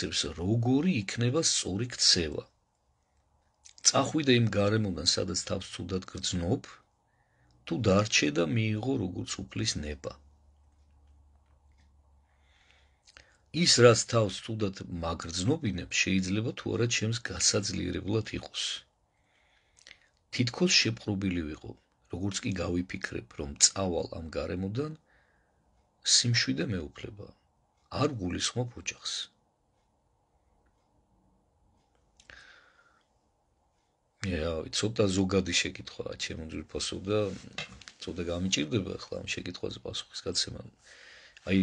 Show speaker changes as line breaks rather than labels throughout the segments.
ცებს როგორი იქნება სწორი ქცევა წახვიდე იმ გარემოდან სადაც თავს თუდად გრძნობ თუ დარჩე და მიიღო როგორც უფლის ნება ის რაც თავს თუდად მაგრძნობინებს შეიძლება თუ არა ჩემს გასაძლიერებლად იყოს თითქოს შეპყრობილი ვიყო როგორც კი გავიფიქრებ რომ წავალ ამ გარემოდან სიმშვიდე მეუფლება არ გულისხმობ ოჯახს я ვიცოდა ზოგადი შეკითხვა ჩემო ძილფოსო და ცოტა გამიჭირდება ახლა ამ შეკითხვაზე პასუხის გაცემა აი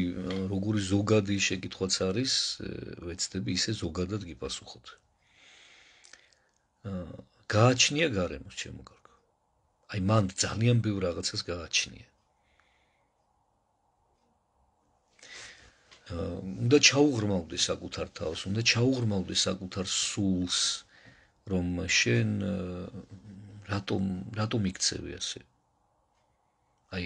როგორი ზოგადი შეკითხვაც არის ვეცდები ისე ზოგადად გიპასუხოთ აა გააჩნია გარემოს ჩემო გარკვე აი მან ძალიან ბევრ რაღაცას გააჩნია აა უნდა ჩაუღრმავდე საკუთარ თავს უნდა ჩაუღრმავდე საკუთარ სულს აა რომ შენ რატომ რატომ იქცევი ასე? აი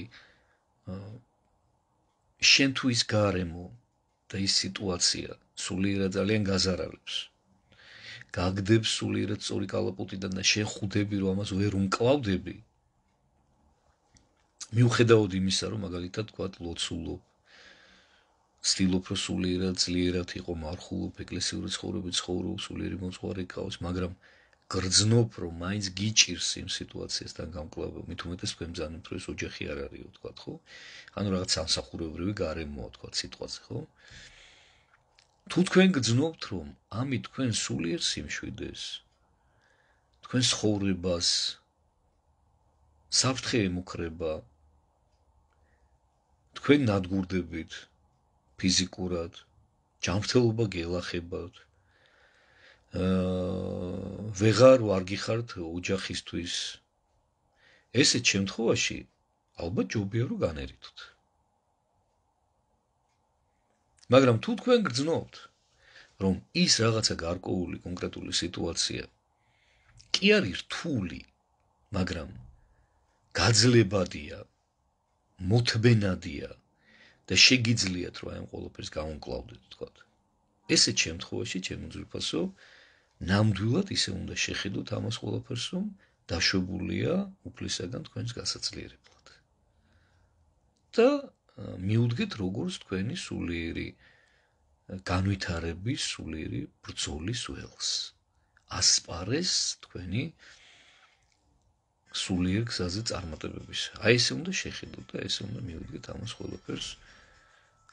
შენ თუ ის გარემო და ის სიტუაცია სულიერად ძალიან გაზარალებს. გაგდებს სულიერად სწორი კალაპოტიდან და შენ ხვდები რომ ამას ვერ უმკლავდები. მიუხედავად იმისა რომ მაგალითად თქვა ლოცულობ, სტილოფრო სულიერად ძლიერად იყო მარხულობ ეკლესიური ცხოვრები ცხოვრობს სულიერი მოძღვარი ყავს მაგრამ გრძნობ რომ მაინც გიჭირს იმ სიტუაციასთან გამკლავება მით უმეტეს გვემზანო თუ ეს ოჯახი არ არისო თქვა ხო ანუ რაღაც სამსახურებრივი გარემოა თქვა სიტყვაზე ხო თუ თქვენ გძნობთ რომ ამი თქვენ სულიერ სიმშვიდეს თქვენ ცხოვრებას საფრთხე ემუქრება თქვენ ნადგურდებით ფიზიკურად ჯანმრთელობა გელახებათ აა ਵღარ ვარ გიხართ ოჯახისთვის ესეთ შემთხვევაში ალბათ ჯობია რომ განერიდოთ მაგრამ თუ თქვენ გძნობთ რომ ის რაღაცა გარკვეული კონკრეტული სიტუაცია კი არის რთული მაგრამ გაძლებადია მოთმენადია და შეგიძლიათ რომ აი ამ ყოლაფერს გამოკლავდეთ თქო. ესე შემთხვევაში ჩემო ძვირფასო ნამდვილად ისე უნდა შეხედოთ ამას ყოლაფერს რომ დაშვებულია უფლისაგან თქვენს გასაცლიერებლად. და მიუდგეთ როგორც თქვენი სულიერი განვითარების სულიერი ბრძოლის ველს. ასპარეს თქვენი სულიერ გზაზე წარმატებების. აი ესე უნდა შეხედოთ და ესე უნდა მიუდგეთ ამას ყოლაფერს.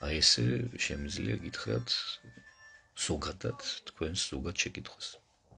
აი ესე შემიძლია გითხრათ ზოგადად თქვენ ზოგად შეკითხოს.